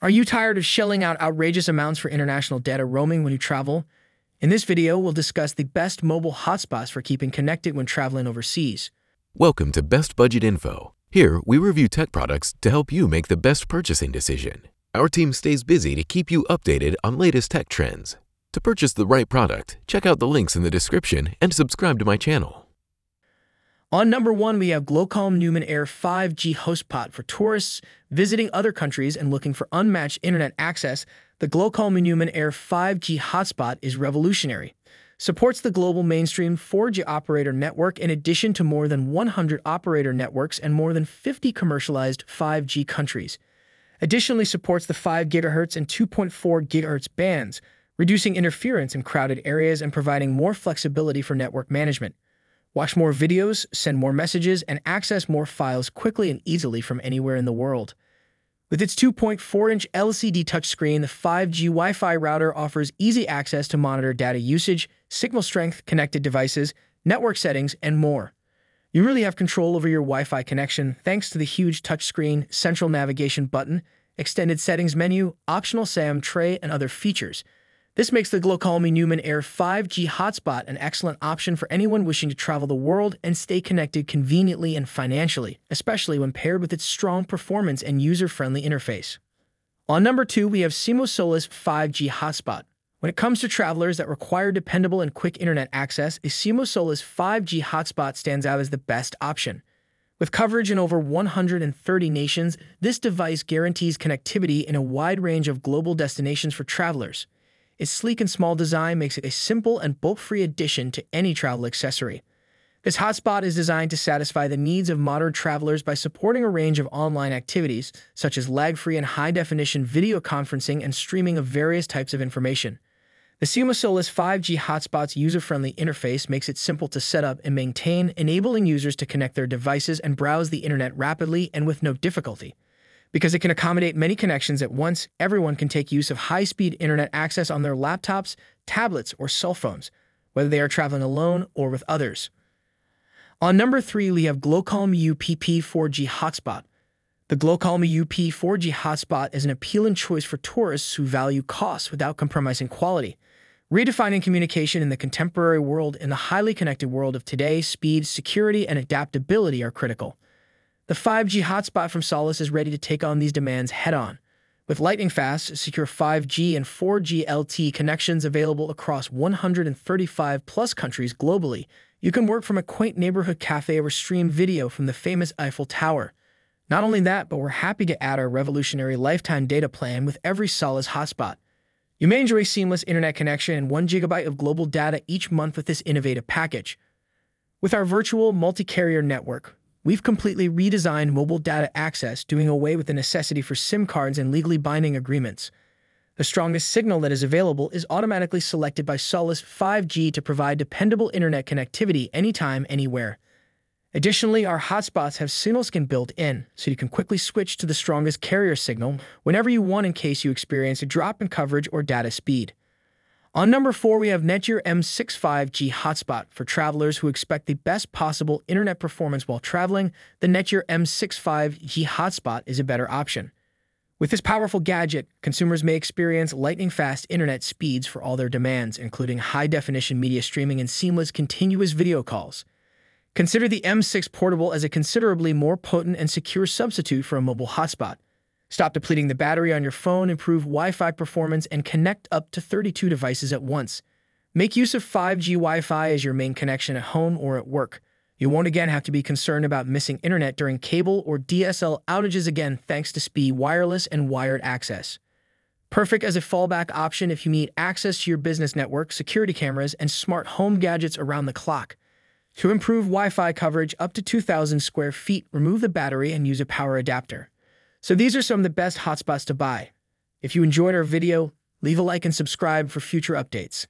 Are you tired of shelling out outrageous amounts for international data roaming when you travel? In this video, we'll discuss the best mobile hotspots for keeping connected when traveling overseas. Welcome to Best Budget Info. Here, we review tech products to help you make the best purchasing decision. Our team stays busy to keep you updated on latest tech trends. To purchase the right product, check out the links in the description and subscribe to my channel. On number one, we have Glocom Newman Air 5G hostpot for tourists visiting other countries and looking for unmatched internet access. The Glocom Newman Air 5G hotspot is revolutionary. Supports the global mainstream 4G operator network in addition to more than 100 operator networks and more than 50 commercialized 5G countries. Additionally, supports the 5 GHz and 2.4 GHz bands, reducing interference in crowded areas and providing more flexibility for network management. Watch more videos, send more messages, and access more files quickly and easily from anywhere in the world. With its 2.4-inch LCD touchscreen, the 5G Wi-Fi router offers easy access to monitor data usage, signal strength, connected devices, network settings, and more. You really have control over your Wi-Fi connection thanks to the huge touchscreen, central navigation button, extended settings menu, optional SAM tray, and other features – this makes the Gloconomy Newman Air 5G hotspot an excellent option for anyone wishing to travel the world and stay connected conveniently and financially, especially when paired with its strong performance and user-friendly interface. On number two, we have Simosola's 5G hotspot. When it comes to travelers that require dependable and quick internet access, a Simosola's 5G hotspot stands out as the best option. With coverage in over 130 nations, this device guarantees connectivity in a wide range of global destinations for travelers – its sleek and small design makes it a simple and bolt-free addition to any travel accessory. This hotspot is designed to satisfy the needs of modern travelers by supporting a range of online activities, such as lag-free and high-definition video conferencing and streaming of various types of information. The Suma Solus 5G hotspot's user-friendly interface makes it simple to set up and maintain, enabling users to connect their devices and browse the internet rapidly and with no difficulty. Because it can accommodate many connections at once, everyone can take use of high speed internet access on their laptops, tablets, or cell phones, whether they are traveling alone or with others. On number three, we have Glocalm UPP 4G Hotspot. The Glocalm UP 4G hotspot is an appealing choice for tourists who value cost without compromising quality, redefining communication in the contemporary world in the highly connected world of today. Speed, security, and adaptability are critical. The 5G hotspot from Solus is ready to take on these demands head on. With lightning fast, secure 5G and 4G LTE connections available across 135 plus countries globally, you can work from a quaint neighborhood cafe or stream video from the famous Eiffel Tower. Not only that, but we're happy to add our revolutionary lifetime data plan with every Solus hotspot. You may enjoy seamless internet connection and 1 gigabyte of global data each month with this innovative package. With our virtual multi-carrier network, We've completely redesigned mobile data access, doing away with the necessity for SIM cards and legally binding agreements. The strongest signal that is available is automatically selected by Solus 5G to provide dependable internet connectivity anytime, anywhere. Additionally, our hotspots have signal skin built in, so you can quickly switch to the strongest carrier signal whenever you want in case you experience a drop in coverage or data speed. On number four, we have Netgear M65G Hotspot. For travelers who expect the best possible internet performance while traveling, the Netgear M65G Hotspot is a better option. With this powerful gadget, consumers may experience lightning-fast internet speeds for all their demands, including high-definition media streaming and seamless continuous video calls. Consider the M6 Portable as a considerably more potent and secure substitute for a mobile hotspot. Stop depleting the battery on your phone, improve Wi Fi performance, and connect up to 32 devices at once. Make use of 5G Wi Fi as your main connection at home or at work. You won't again have to be concerned about missing internet during cable or DSL outages again thanks to SPI wireless and wired access. Perfect as a fallback option if you need access to your business network, security cameras, and smart home gadgets around the clock. To improve Wi Fi coverage up to 2,000 square feet, remove the battery and use a power adapter. So these are some of the best hotspots to buy. If you enjoyed our video, leave a like and subscribe for future updates.